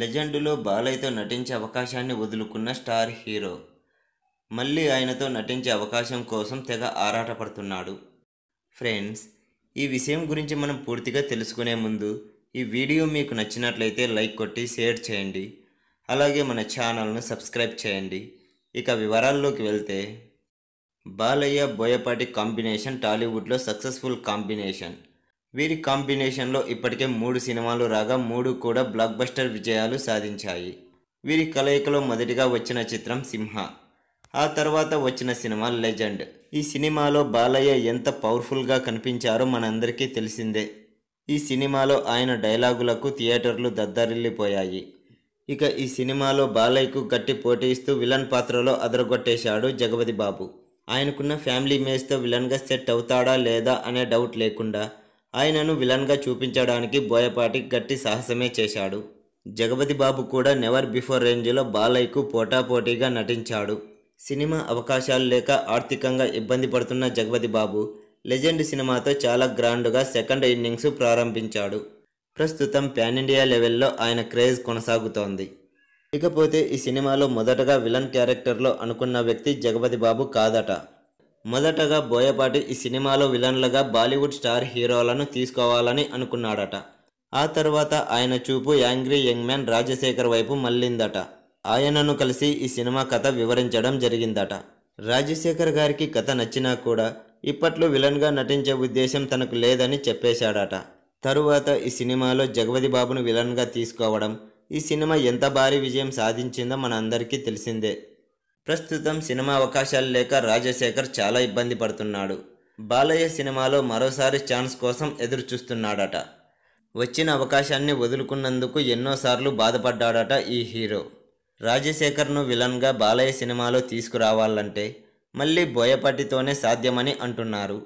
లెజెండ్లో బాలయ్యతో నటించే అవకాశాన్ని వదులుకున్న star hero మళ్ళీ ఆయనతో నటించే అవకాశం కోసం తెగ ఆరాటపడుతున్నాడు ఫ్రెండ్స్ ఈ విషయం గురించి మనం పూర్తిగా తెలుసుకునే ముందు ఈ వీడియో మీకు నచ్చినట్లయితే లైక్ కొట్టి షేర్ చేయండి అలాగే మన ఛానల్ను సబ్స్క్రైబ్ చేయండి ఇక వివరాల్లోకి వెళ్తే బాలయ్య బోయపాటి కాంబినేషన్ టాలీవుడ్లో సక్సెస్ఫుల్ కాంబినేషన్ వీరి కాంబినేషన్లో ఇప్పటికే మూడు సినిమాలు రాగా మూడు కూడా బ్లాక్ బస్టర్ విజయాలు సాధించాయి వీరి కలయికలో మొదటిగా వచ్చిన చిత్రం సింహ ఆ తర్వాత వచ్చిన సినిమా లెజెండ్ ఈ సినిమాలో బాలయ్య ఎంత పవర్ఫుల్గా కనిపించారో మనందరికీ తెలిసిందే ఈ సినిమాలో ఆయన డైలాగులకు థియేటర్లు దద్దరిల్లిపోయాయి ఇక ఈ సినిమాలో బాలయ్యకు గట్టి పోటీ ఇస్తూ విలన్ పాత్రలో అదరగొట్టేశాడు జగపతి బాబు ఆయనకున్న ఫ్యామిలీ మేజ్తో విలన్గా సెట్ అవుతాడా లేదా అనే డౌట్ లేకుండా ఆయనను విలన్గా చూపించడానికి బోయపాటి గట్టి సాహసమే చేశాడు జగపతి బాబు కూడా నెవర్ బిఫోర్ రేంజ్లో బాలయ్యకు పోటాపోటీగా నటించాడు సినిమా అవకాశాలు లేక ఆర్థికంగా ఇబ్బంది పడుతున్న జగపతి బాబు లెజెండ్ సినిమాతో చాలా గ్రాండ్గా సెకండ్ ఇన్నింగ్స్ ప్రారంభించాడు ప్రస్తుతం ప్యాన్ ఇండియా లెవెల్లో ఆయన క్రేజ్ కొనసాగుతోంది ఇకపోతే ఈ సినిమాలో మొదటగా విలన్ క్యారెక్టర్లో అనుకున్న వ్యక్తి జగపతి బాబు కాదట మొదటగా బోయపాటి ఈ సినిమాలో విలన్లుగా బాలీవుడ్ స్టార్ హీరోలను తీసుకోవాలని అనుకున్నాడట ఆ తర్వాత ఆయన చూపు యాంగ్రీ యంగ్ మ్యాన్ రాజశేఖర్ వైపు మళ్ళిందట ఆయనను కలిసి ఈ సినిమా కథ వివరించడం జరిగిందట రాజశేఖర్ గారికి కథ నచ్చినా కూడా ఇప్పట్లో విలన్గా నటించే ఉద్దేశం తనకు లేదని చెప్పేశాడట తరువాత ఈ సినిమాలో జగవతి బాబును విలన్గా తీసుకోవడం ఈ సినిమా ఎంత భారీ విజయం సాధించిందో మన అందరికీ తెలిసిందే ప్రస్తుతం సినిమా అవకాశాలు లేక రాజశేఖర్ చాలా ఇబ్బంది పడుతున్నాడు బాలయ్య సినిమాలో మరోసారి ఛాన్స్ కోసం ఎదురు చూస్తున్నాడట వచ్చిన అవకాశాన్ని వదులుకున్నందుకు ఎన్నోసార్లు బాధపడ్డాడట ఈ హీరో రాజశేఖర్ను విలన్గా బాలయ్య సినిమాలో తీసుకురావాలంటే మళ్ళీ బోయపాటితోనే సాధ్యమని అంటున్నారు